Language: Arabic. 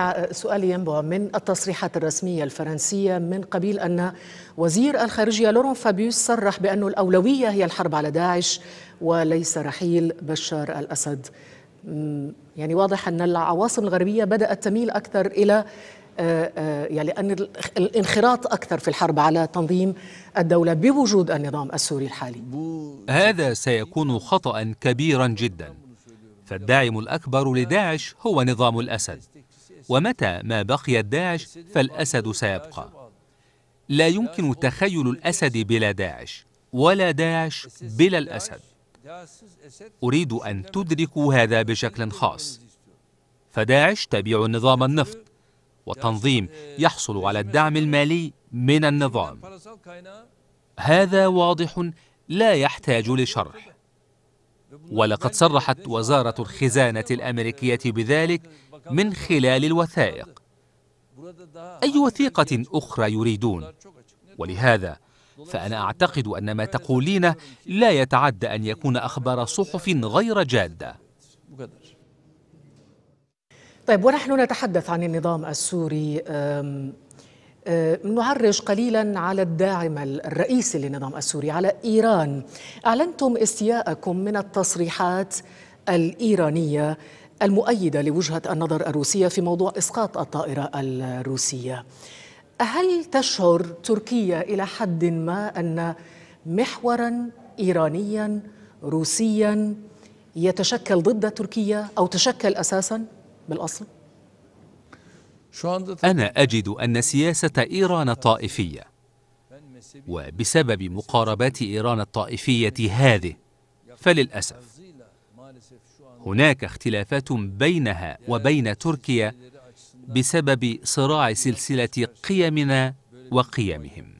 آه، سؤالي ينبع من التصريحات الرسمية الفرنسية من قبيل أن وزير الخارجية لورون فابيوس صرح بأن الأولوية هي الحرب على داعش وليس رحيل بشار الأسد يعني واضح أن العواصم الغربية بدأت تميل أكثر إلى آه، آه، يعني أن الانخراط أكثر في الحرب على تنظيم الدولة بوجود النظام السوري الحالي هذا سيكون خطأ كبيرا جدا فالداعم الأكبر لداعش هو نظام الأسد ومتى ما بقيت داعش فالأسد سيبقى لا يمكن تخيل الأسد بلا داعش ولا داعش بلا الأسد أريد أن تدركوا هذا بشكل خاص فداعش تبيع نظام النفط والتنظيم يحصل على الدعم المالي من النظام هذا واضح لا يحتاج لشرح ولقد صرحت وزارة الخزانة الأمريكية بذلك من خلال الوثائق أي وثيقة أخرى يريدون ولهذا فأنا أعتقد أن ما تقولين لا يتعدى أن يكون أخبار صحف غير جادة طيب ونحن نتحدث عن النظام السوري نعرج قليلا على الداعم الرئيسي للنظام السوري على إيران أعلنتم استياءكم من التصريحات الإيرانية المؤيدة لوجهة النظر الروسية في موضوع إسقاط الطائرة الروسية هل تشعر تركيا إلى حد ما أن محورا إيرانيا روسيا يتشكل ضد تركيا أو تشكل أساسا بالأصل؟ أنا أجد أن سياسة إيران طائفية وبسبب مقاربات إيران الطائفية هذه فللأسف هناك اختلافات بينها وبين تركيا بسبب صراع سلسله قيمنا وقيمهم